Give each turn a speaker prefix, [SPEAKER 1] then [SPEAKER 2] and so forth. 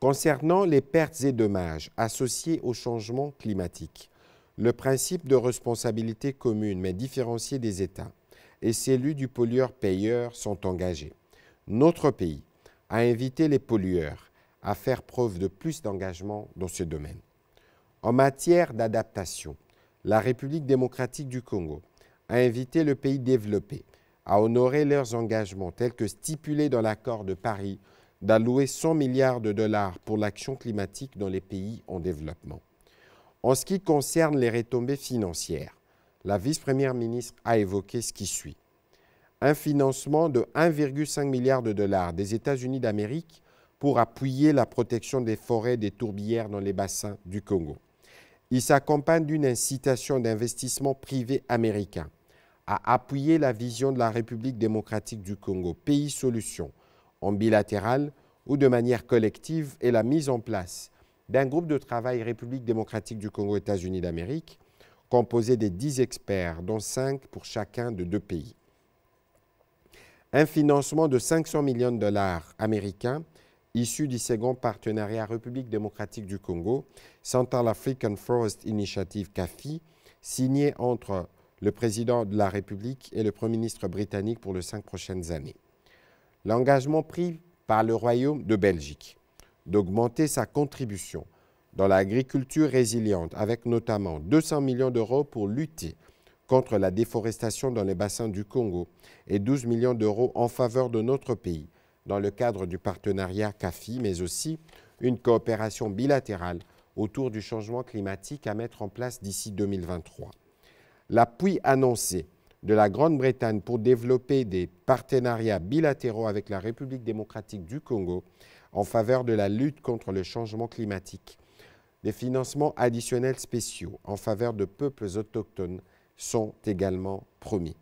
[SPEAKER 1] Concernant les pertes et dommages associés au changement climatique, le principe de responsabilité commune mais différenciée des États et celui du pollueur-payeur sont engagés. Notre pays a invité les pollueurs à faire preuve de plus d'engagement dans ce domaine. En matière d'adaptation, la République démocratique du Congo a invité le pays développé à honorer leurs engagements tels que stipulés dans l'accord de Paris d'allouer 100 milliards de dollars pour l'action climatique dans les pays en développement. En ce qui concerne les retombées financières, la vice-première ministre a évoqué ce qui suit. Un financement de 1,5 milliard de dollars des États-Unis d'Amérique pour appuyer la protection des forêts des tourbières dans les bassins du Congo. Il s'accompagne d'une incitation d'investissement privé américain à appuyer la vision de la République démocratique du Congo, pays solution, en bilatéral ou de manière collective et la mise en place d'un groupe de travail République démocratique du Congo États-Unis d'Amérique composé des dix experts, dont cinq pour chacun de deux pays. Un financement de 500 millions de dollars américains issu du second partenariat République démocratique du Congo, Central African Forest Initiative CAFI, signé entre le président de la République et le Premier ministre britannique pour les cinq prochaines années l'engagement pris par le Royaume de Belgique d'augmenter sa contribution dans l'agriculture résiliente, avec notamment 200 millions d'euros pour lutter contre la déforestation dans les bassins du Congo et 12 millions d'euros en faveur de notre pays dans le cadre du partenariat CAFI, mais aussi une coopération bilatérale autour du changement climatique à mettre en place d'ici 2023. L'appui annoncé de la Grande-Bretagne pour développer des partenariats bilatéraux avec la République démocratique du Congo en faveur de la lutte contre le changement climatique. Des financements additionnels spéciaux en faveur de peuples autochtones sont également promis.